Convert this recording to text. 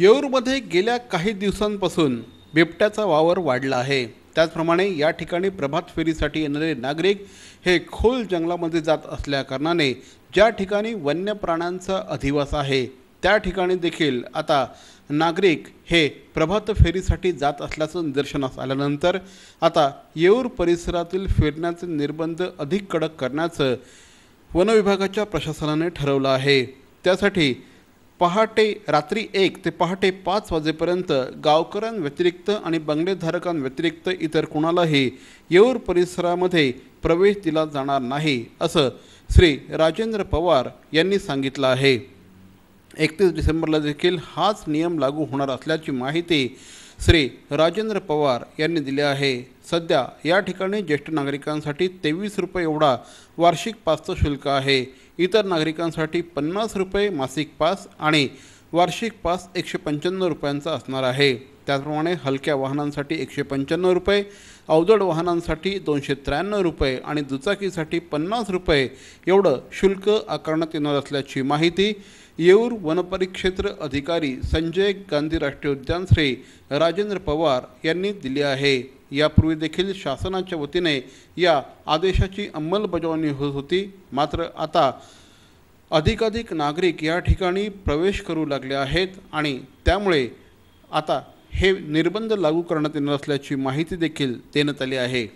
येऊरमध्ये गेल्या काही दिवसांपासून बिबट्याचा वावर वाढला आहे त्याचप्रमाणे या ठिकाणी प्रभात फेरीसाठी येणारे नागरिक हे खोल जंगलामध्ये जात असल्याकारणाने ज्या ठिकाणी वन्य प्राण्यांचा अधिवास आहे त्या ठिकाणी देखील आता नागरिक हे प्रभात फेरीसाठी जात असल्याचं निदर्शनास आल्यानंतर आता येऊर परिसरातील फिरण्याचे निर्बंध अधिक कडक करण्याचं वनविभागाच्या प्रशासनाने ठरवलं आहे त्यासाठी पहाटे रात्री एक ते पहाटे पाच वाजेपर्यंत गावकऱ्यांव्यतिरिक्त आणि बंगलेधारकांव्यतिरिक्त इतर कुणालाही येऊर परिसरामध्ये प्रवेश दिला जाणार नाही असं श्री राजेंद्र पवार यांनी सांगितलं आहे एकतीस डिसेंबरला देखील हाच नियम लागू होणार असल्याची माहिती श्री राजेंद्र पवार यांनी दिले आहे सध्या या ठिकाणी ज्येष्ठ नागरिकांसाठी तेवीस रुपये एवढा वार्षिक पासचं शुल्क आहे इतर नागरिकांसाठी पन्नास रुपये मासिक पास आणि वार्षिक पास एकशे पंच्याण्णव रुपयांचा असणार आहे त्याचप्रमाणे हलक्या वाहनांसाठी एकशे पंच्याण्णव रुपये अवजड वाहनांसाठी दोनशे त्र्याण्णव रुपये आणि दुचाकीसाठी पन्नास रुपये एवढं शुल्क आकारण्यात येणार असल्याची माहिती येऊर वनपरिक्षेत्र अधिकारी संजय गांधी राष्ट्रीय उद्यान श्री राजेंद्र पवार यांनी दिली आहे यापूर्वी देखील शासनाच्या वतीने या आदेशाची अंमलबजावणी होत होती मात्र आता अधिकाधिक नागरिक या ठिकाणी प्रवेश करू लागले आहेत आणि त्यामुळे आता हे निर्बंध लागू करण्यात येणार असल्याची माहिती देखील देण्यात आली आहे